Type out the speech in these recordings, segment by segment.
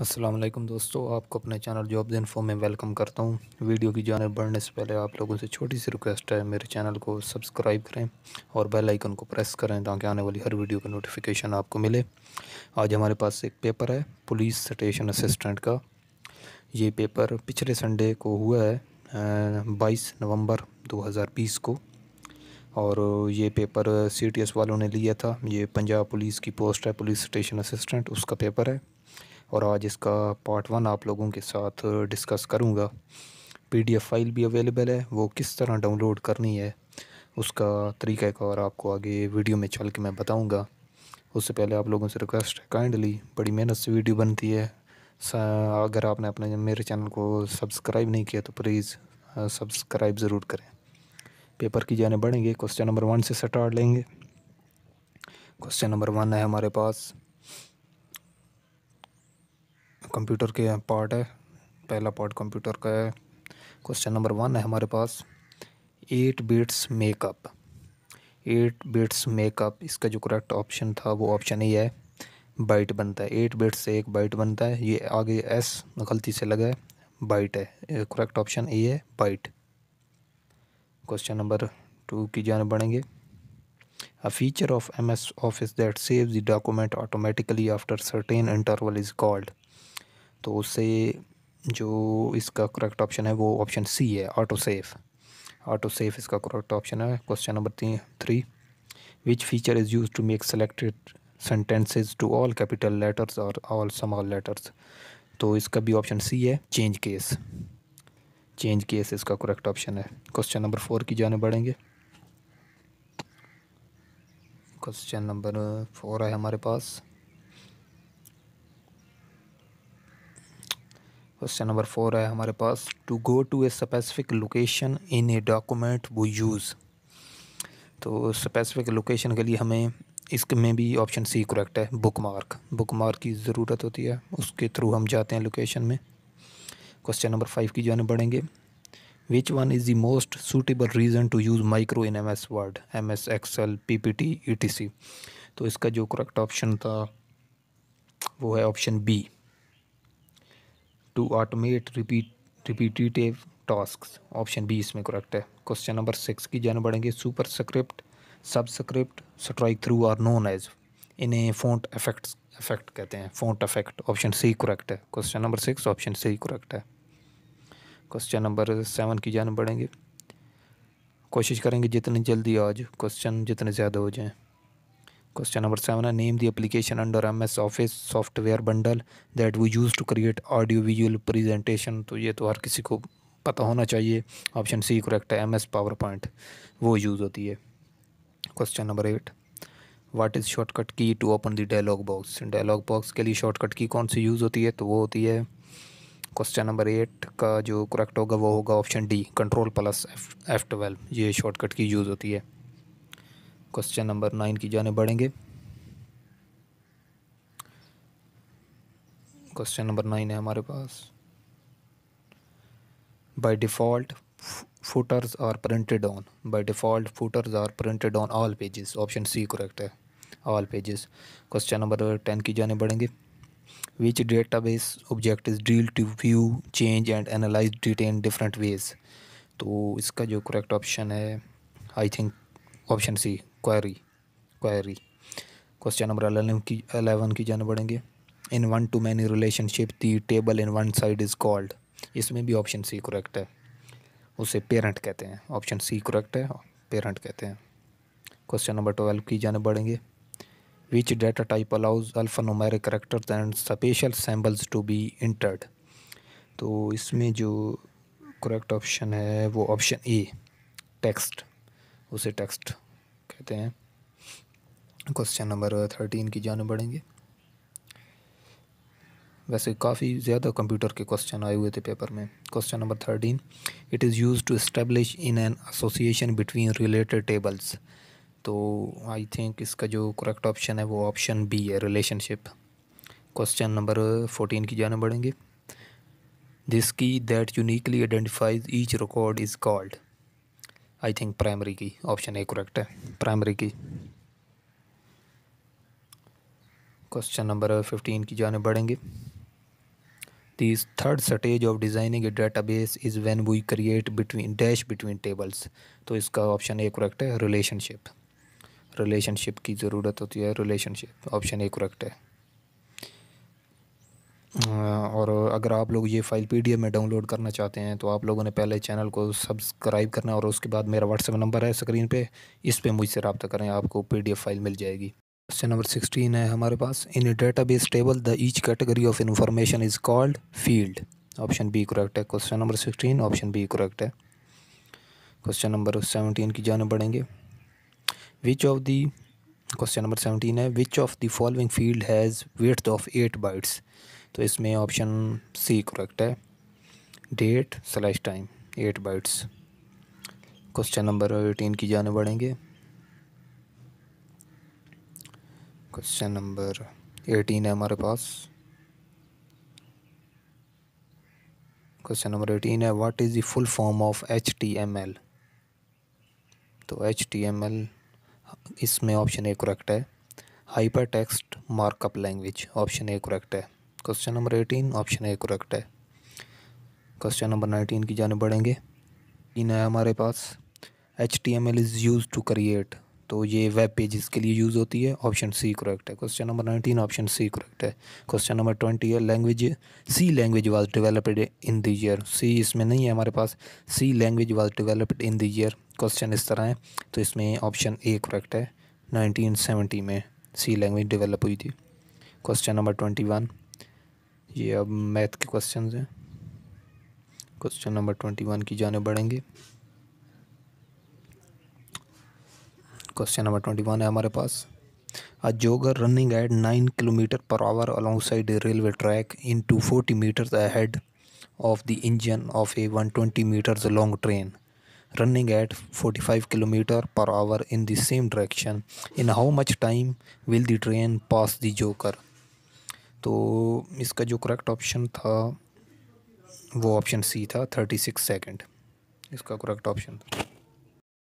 असलम दोस्तों आपको अपने चैनल जॉब इन्फो में वेलकम करता हूँ वीडियो की जानब बढ़ने से पहले आप लोगों से छोटी सी रिक्वेस्ट है मेरे चैनल को सब्सक्राइब करें और बेल आइकन को प्रेस करें ताकि आने वाली हर वीडियो का नोटिफिकेशन आपको मिले आज हमारे पास एक पेपर है पुलिस स्टेशन असिस्टेंट का ये पेपर पिछले संडे को हुआ है बाईस नवम्बर दो को और ये पेपर सी वालों ने लिया था ये पंजाब पुलिस की पोस्ट है पुलिस स्टेशन असिस्टेंट उसका पेपर है और आज इसका पार्ट वन आप लोगों के साथ डिस्कस करूँगा पीडीएफ फाइल भी अवेलेबल है वो किस तरह डाउनलोड करनी है उसका तरीक़ाकार आपको आगे वीडियो में चल के मैं बताऊँगा उससे पहले आप लोगों से रिक्वेस्ट है काइंडली बड़ी मेहनत से वीडियो बनती है अगर आपने अपने मेरे चैनल को सब्सक्राइब नहीं किया तो प्लीज़ सब्सक्राइब ज़रूर करें पेपर की जाने बढ़ेंगे क्वेश्चन नंबर वन से स्टार्ट लेंगे क्वेश्चन नंबर वन है हमारे पास कंप्यूटर के पार्ट है पहला पार्ट कंप्यूटर का है क्वेश्चन नंबर वन है हमारे पास eight bits make up eight bits make up इसका जो करेक्ट ऑप्शन था वो ऑप्शन ही है बाइट बनता है एट बीट्स से एक बाइट बनता है ये आगे एस गलती से लगा है बाइट है करेक्ट ऑप्शन ए है बाइट क्वेश्चन नंबर टू की जान बढ़ेंगे a feature of M S office that save the document automatically after certain interval is called तो उससे जो इसका करेक्ट ऑप्शन है वो ऑप्शन सी है ऑटो सेफ ऑटो सेफ इसका करेक्ट ऑप्शन है क्वेश्चन नंबर तीन three which feature is use to make selected sentences to all capital letters और ऑल समॉल लेटर्स तो इसका भी ऑप्शन सी है चेंज केस चेंज केस इसका करेक्ट ऑप्शन है क्वेश्चन नंबर फोर की जाने बढ़ेंगे क्वेश्चन नंबर फोर है हमारे पास क्वेश्चन नंबर फोर है हमारे पास to go to a specific location in a document वो यूज़ तो स्पेसिफिक लोकेशन के लिए हमें में भी ऑप्शन सी करेक्ट है बुक मार्क बुक मार्क की ज़रूरत होती है उसके थ्रू हम जाते हैं लोकेशन में क्वेश्चन नंबर फाइव की जाने बढ़ेंगे which one is the most suitable reason to use macro in M S Word M S Excel P P T E T C तो इसका जो करेक्ट ऑप्शन था वो है option B to automate repeat repetitive task option B इसमें correct है question number six की जान बढ़ेंगे superscript subscript strikethrough are known as इन्हें फोंट इफेक्ट इफेक्ट कहते हैं font effect option C correct है question number six option C correct है क्वेश्चन नंबर सेवन की जान बढ़ेंगे कोशिश करेंगे जितनी जल्दी आज क्वेश्चन जितने ज़्यादा हो जाएँ क्वेश्चन नंबर सेवन है नेम the under M S office software bundle that we use to create audio visual presentation तो ये तो हर किसी को पता होना चाहिए ऑप्शन सी करेक्ट है एम एस पावर पॉइंट वो यूज़ होती है question number eight what is shortcut key to open the dialog box dialog box के लिए शॉर्टकट की कौन सी यूज़ होती है तो वो होती है क्वेश्चन नंबर एट का जो करेक्ट होगा वो होगा option D control plus F F twelve ये शॉर्टकट की यूज़ होती है क्वेश्चन नंबर नाइन की जाने बढ़ेंगे क्वेश्चन नंबर नाइन है हमारे पास by default footers are printed on by default footers are printed on all pages option C correct है all pages question number ten की जाने बढ़ेंगे which data base object is deal to view change and analyse data in different ways तो इसका जो correct option है I think option C query query question number eleven की eleven की जान बढ़ेंगे in one to many relationship the table in one side is called इसमें भी ऑप्शन सी करेक्ट है उसे पेरेंट कहते हैं ऑप्शन सी करेक्ट है पेरेंट कहते हैं क्वेश्चन नंबर ट्वेल्व की जाने बढ़ेंगे which data type allows alphanumeric characters and special symbols to be entered तो इसमें जो करेक्ट ऑप्शन है वो ऑप्शन ए टेक्स्ट उसे टेक्स्ट कहते हैं क्वेश्चन नंबर थर्टीन की जान बढ़ेंगे वैसे काफ़ी ज़्यादा कंप्यूटर के क्वेश्चन आए हुए थे पेपर में question number thirteen it is use to establish in an association between related tables तो आई थिंक इसका जो करेक्ट ऑप्शन है वो ऑप्शन बी है रिलेशनशिप क्वेश्चन नंबर फोर्टीन की जाना बढ़ेंगे this key that uniquely identifies each record is called I think primary key option A correct है primary key question number fifteen की जाने बढ़ेंगे third stage of designing a data base is when we create between dash between tables तो इसका option A correct है relationship relationship की ज़रूरत होती है रिलेशनशिप ऑप्शन ए करेक्ट है और अगर आप लोग ये फ़ाइल पीडीएफ में डाउनलोड करना चाहते हैं तो आप लोगों ने पहले चैनल को सब्सक्राइब करना और उसके बाद मेरा व्हाट्सएप नंबर है स्क्रीन पे इस पे मुझसे रबा करें आपको पीडीएफ फाइल मिल जाएगी क्वेश्चन नंबर सिक्सटीन है हमारे पास in data base table the each category of information is called field option B correct है question number sixteen option B correct है क्वेश्चन नंबर सेवनटीन की जाने बढ़ेंगे which of the question number seventeen है which of the following field has weights of eight bytes तो इसमें option C correct है date slash time eight bytes question number eighteen की जाने बढ़ेंगे क्वेश्चन नंबर एटीन है हमारे पास क्वेश्चन नंबर एटीन है what is the full form of H T M L तो एच टी एम एल इसमें ऑप्शन ए करेक्ट है hyper text markup language option A correct है question number eighteen option A correct है question number nineteen की जाने बढ़ेंगे इन e है हमारे पास H T M L is use to create तो ये वेब पेजेस के लिए यूज़ होती है ऑप्शन सी करेक्ट है question number nineteen option C correct है क्वेश्चन नंबर ट्वेंटी है language C language was developed in the year C इसमें नहीं है हमारे पास C language was developed in the year question इस तरह है तो इसमें ऑप्शन ए करेक्ट है नाइनटीन सेवेंटी में सी लैंग्वेज डेवलप हुई थी क्वेश्चन नंबर ट्वेंटी वन ये अब मैथ के क्वेश्चंस हैं क्वेश्चन नंबर ट्वेंटी वन की जाने बढ़ेंगे क्वेश्चन नंबर ट्वेंटी वन है हमारे पास a a jogger running at nine kilometre per hour alongside railway track in two forty metre ahead of the engine of a one twenty metre long train running at forty five kilometre per hour in the same direction in how much time will the train pass the joker तो इसका जो correct option था वो option C था thirty six second इसका correct option था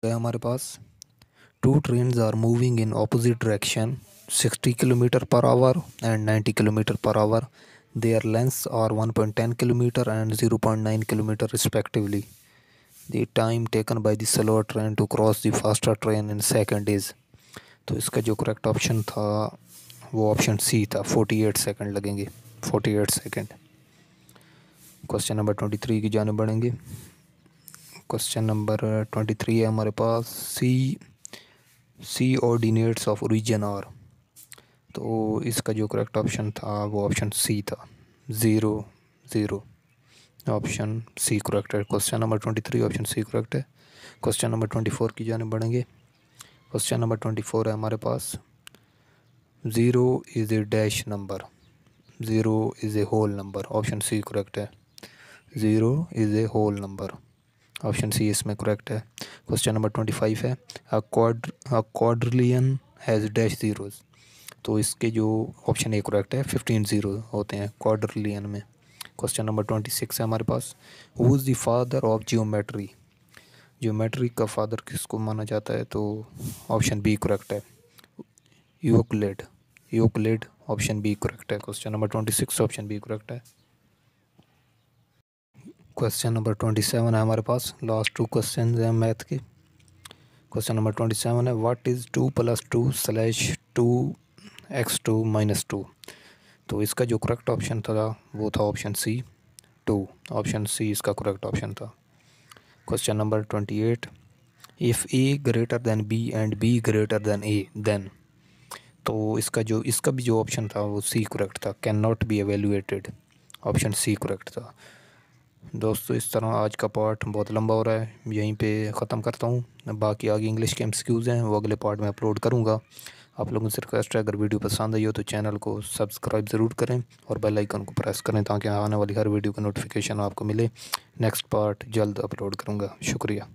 गया हमारे पास two train are moving in opposite direction sixty kilometre per hour and ninety kilometre per hour lengths point ten kilometre and zero point nine kilometre respectively the time taken by the slower train to cross the faster train in second is तो इसका जो correct option था वो option C था 48 second लगेंगे 48 second question number 23 की जाने बढ़ेंगे क्वेश्चन नंबर 23 है हमारे पास C coordinates of region are तो इसका जो करेक्ट ऑप्शन था वो ऑप्शन सी था zero zero option C correct है question number twenty three option C correct है क्वेश्चन नंबर ट्वेंटी फोर की जाने बढ़ेंगे क्वेश्चन नंबर ट्वेंटी फोर है हमारे पास zero is a dash number zero is a whole number option C correct है zero is a whole number option C इसमें correct है क्वेश्चन नंबर ट्वेंटी फाइव है a quadrillion has dash zeros तो इसके जो ऑप्शन ए करेक्ट है fifteen zero होते हैं क्वाड्रिलियन में क्वेश्चन नंबर ट्वेंटी सिक्स है हमारे पास who is the father of geometry geometry का फादर किसको माना जाता है तो ऑप्शन बी करेक्ट है Euclid Euclid option B correct है question number twenty six option B correct है क्वेश्चन नंबर ट्वेंटी सेवन है हमारे पास लास्ट टू क्वेश्चन हैं मैथ के क्वेश्चन नंबर ट्वेंटी सेवन है what is two plus two slash two X two minus two तो इसका जो करेक्ट ऑप्शन था वो था option C two option C इसका करेक्ट ऑप्शन था question number twenty eight if A greater than B and B greater than A then तो इसका जो इसका भी जो ऑप्शन था वो सी करेक्ट था can not be evaluated option C correct था दोस्तों इस तरह आज का पार्ट बहुत लंबा हो रहा है यहीं पे ख़त्म करता हूँ बाकी आगे इंग्लिश के एमसीक्यूज़ हैं वो अगले पार्ट में अपलोड करूँगा आप लोगों से रिक्वेस्ट है अगर वीडियो पसंद आई हो तो चैनल को सब्सक्राइब ज़रूर करें और बेल आइकन को प्रेस करें ताकि आने वाली हर वीडियो का नोटिफिकेशन आपको मिले नेक्स्ट पार्ट जल्द अपलोड करूँगा शुक्रिया